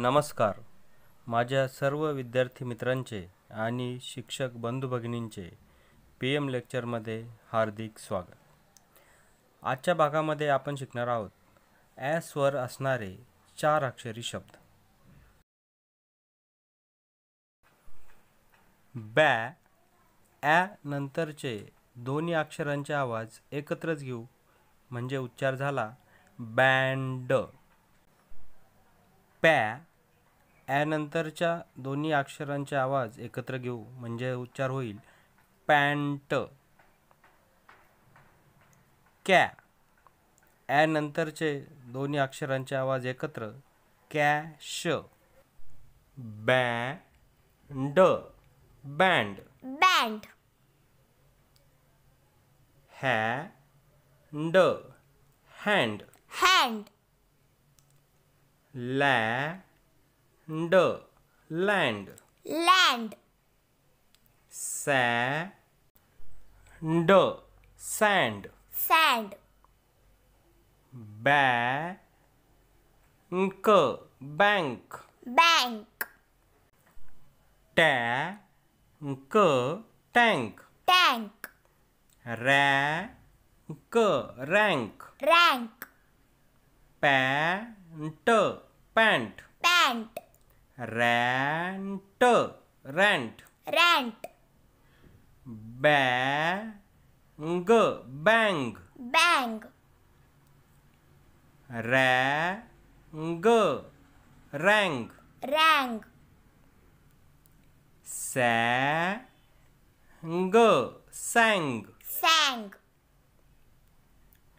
नमस्कार माझ्या सर्व विद्यार्थी मित्रांचे आणि शिक्षक बंधू भगिनींचे पी एम लेक्चरमध्ये हार्दिक स्वागत आजच्या भागामध्ये आपण शिकणार आहोत ॲ स्वर असणारे चार अक्षरी शब्द बॅ ॲ नंतरचे दोन्ही अक्षरांचे आवाज एकत्रच घेऊ म्हणजे उच्चार झाला बँड पॅ ॲनंतरच्या दोन्ही अक्षरांचे आवाज एकत्र घेऊ म्हणजे उच्चार होईल पॅन्ट कॅ ॲनंतरचे दोन्ही अक्षरांचे आवाज एकत्र कॅश बँड बँड बँड हॅ ड हँड हँड लॅ land land land sand sand sand bank bank bank tank tank tank rank rank rank pant pant pant rant rant rant bang bang bang rang rang rang sang sang sang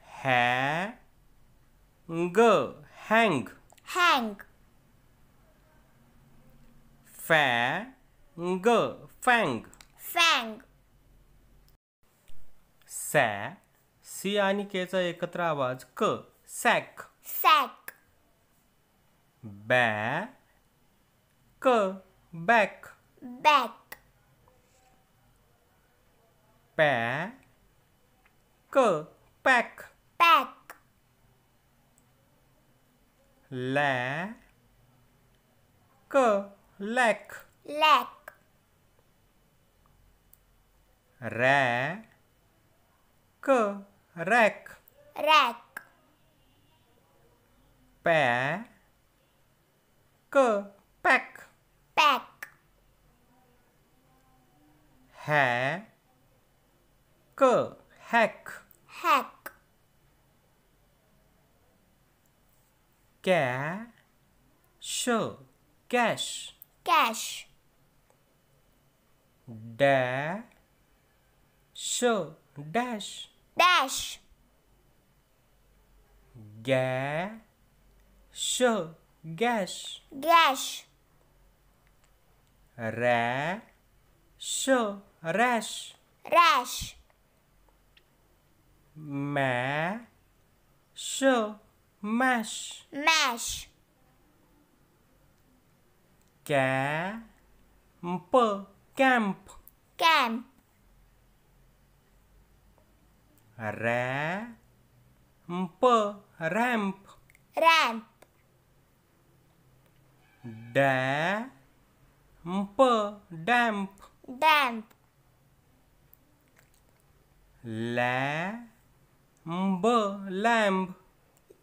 hang hang hang Fang. Fang. Fang. सॅ सी आणि केचा एकत्र आवाज क sack sack बॅ क back back पॅ क pack pack लॅ क Lack. Lack. Rack. Rack. Rack. Pack. Pack. Pack. Hack. Hack. Hack. cash cash cash da so dash dash ga so gas gash ra so rash rash ma so mash mash Camp. Camp. Camp. Ramp. Ramp. Ramp. Damp. Damp. Damp. Lamb. Lamb.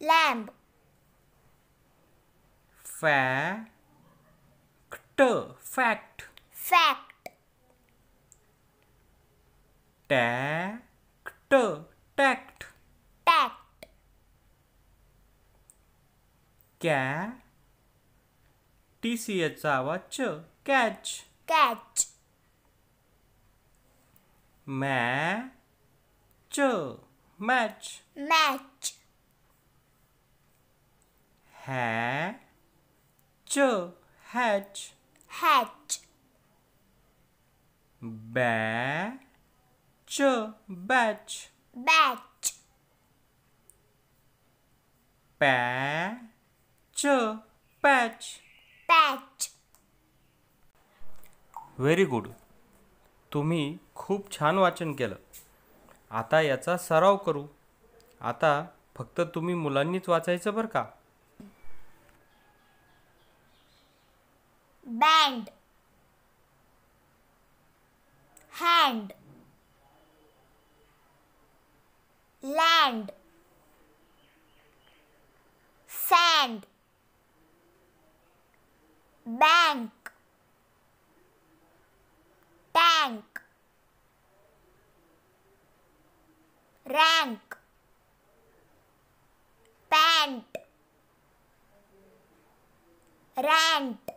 Lamb. Fair. Fact fact fact tact tact tact क्या T C एचचा आवाज च catch catch match match match hatch च batch batch batch च patch patch very good तुम्ही खूप छान वाचन केलं आता याचा सराव करू आता फक्त तुम्ही मुलांनीच वाचायचं बरं का band hand land sand bank tank rank pant rant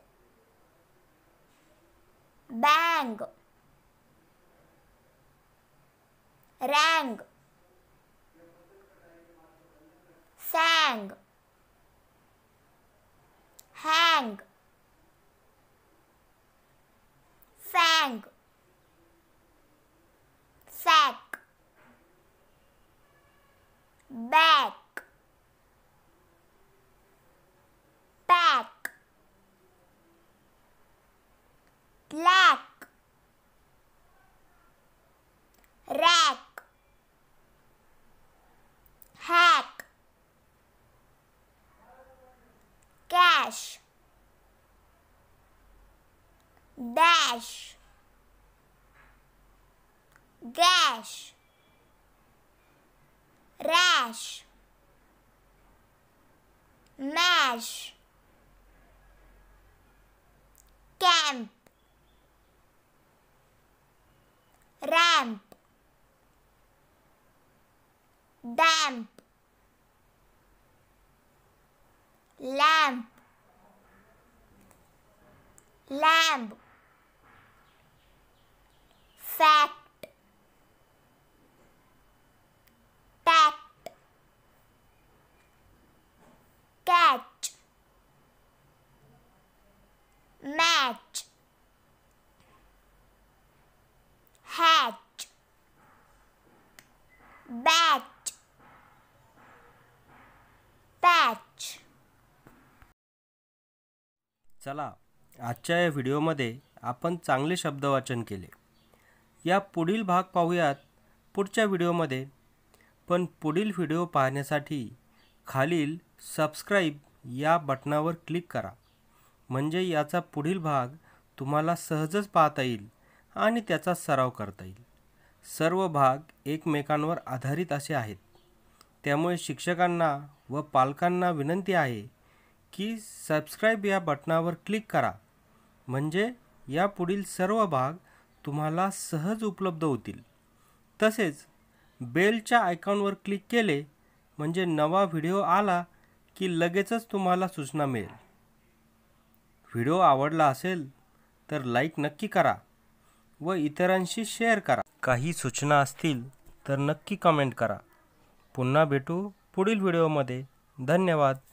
bang rang sang hang dash dash Dash. rash mash camp ramp damp lamp lamb fat pat catch match hatch bat patch चला आजच्या या व्हिडिओमध्ये आपण चांगले वाचन केले या पुढील भाग पाहूयात पुढच्या व्हिडिओमध्ये पण पुढील व्हिडिओ पाहण्यासाठी खालील सबस्क्राईब या बटणावर क्लिक करा म्हणजे याचा पुढील भाग तुम्हाला सहजच पाहता येईल आणि त्याचा सराव करता येईल सर्व भाग एकमेकांवर आधारित असे आहेत त्यामुळे शिक्षकांना व पालकांना विनंती आहे की सबस्क्राईब या बटणावर क्लिक करा म्हणजे यापुढील सर्व भाग तुम्हाला सहज उपलब्ध होतील तसेच बेलच्या आयकॉनवर क्लिक केले म्हणजे नवा व्हिडिओ आला की लगेचच तुम्हाला सूचना मिळेल व्हिडिओ आवडला असेल तर लाईक नक्की करा व इतरांशी शेअर करा काही सूचना असतील तर नक्की कमेंट करा पुन्हा भेटू पुढील व्हिडिओमध्ये धन्यवाद